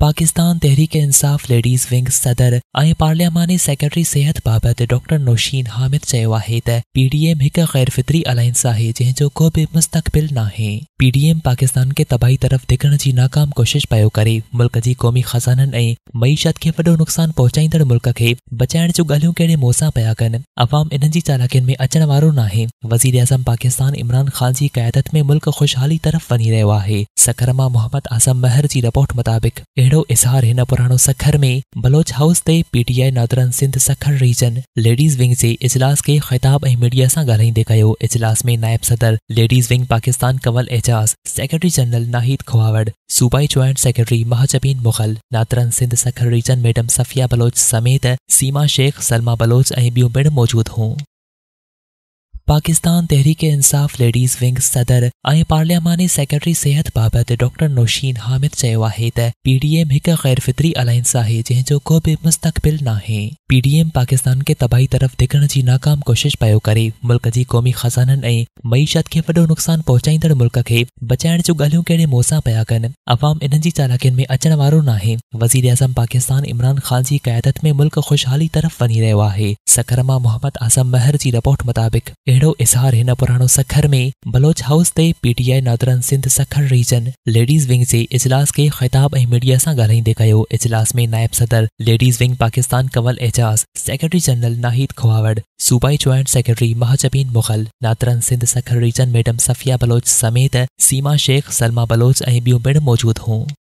Pakistan Tehreek Insaf ladies wing सदर ऐं parliamentary secretary सेहत बाबत डॉक्टर नौशीन हामिद चयो पी डी पीडीएम एक गैर फित्री अलायंस है जो को है पी डी पीडीएम पाकिस्तान के तबाही तरफ़ दिखण की नाकाम कोशिश पो करे मुल्क की क़ौमी खजान मीशत के वो नुक़सान पहुचाईंदड़ मुल्क के बचाण जो गालू कड़े मोसा सां कन अवाम इन चालाकिन में अचण ना नाहे वज़ीर अज़म पाकिस्तान इमरान ख़ान की क्यादत में मुल्क ख़ुशहाली तरफ़ वही रो है सकरमा मोहम्मद आजम महर की रिपोर्ट मुताबिक़ अड़ो इजहार इन पुरानो सखर में बलोच हाउस से PTI northern Sindh Sukkur region ladies wing से इजलास के ख़िताब ए मीडिया से ॻाल्हाईंदे इजलास में नायब सदर ladies wing Pakistan Kanwal Ejaz secretary general Nahid Khuawar सूबाई joint secretary Mahjabeen Mughal northern Sindh Sukkur region madam Safia Baloch समेत सीमा शेख सलमा बलोच और ॿियूं पिणु मौजूद हुयूं पाकिस्तान तहरीक इंसाफ़ लेडीज़ विंग सदर ऐं पार्लियामानी सेक्रेटरी सेहत बाबत डॉक्टर नौशीन हामिद चयो पी डी पीडीएम एक गैर फित्री अलायंस है जो को है पी डी पीडीएम पाकिस्तान के तबाही तरफ़ दिखण की नाकाम कोशिश पो करे मुल्क की क़ौमी खजान मीशत के वो नुक़सान पहुचाईंदड़ मुल्क के बचाण जो गालू कड़े मोसा सां कन अवाम इन चालाकिन में अचण ना नाहे वज़ीर अज़म पाकिस्तान इमरान ख़ान की क्यादत में मुल्क ख़ुशहाली तरफ़ वही रो है सकरमा मोहम्मद आजम महर की रिपोर्ट मुताबिक़ अड़ो इजहार इन पुरानो सखर में बलोच हाउस से PTI northern Sindh Sukkur region ladies wing से इजलास के ख़िताब ए मीडिया से ॻाल्हाईंदे इजलास में नायब सदर ladies wing Pakistan Kanwal Ejaz secretary general Nahid Khuawar सूबाई joint secretary Mahjabeen Mughal northern Sindh Sukkur region madam Safia Baloch समेत सीमा शेख सलमा बलोच और ॿियूं पिणु मौजूद हुयूं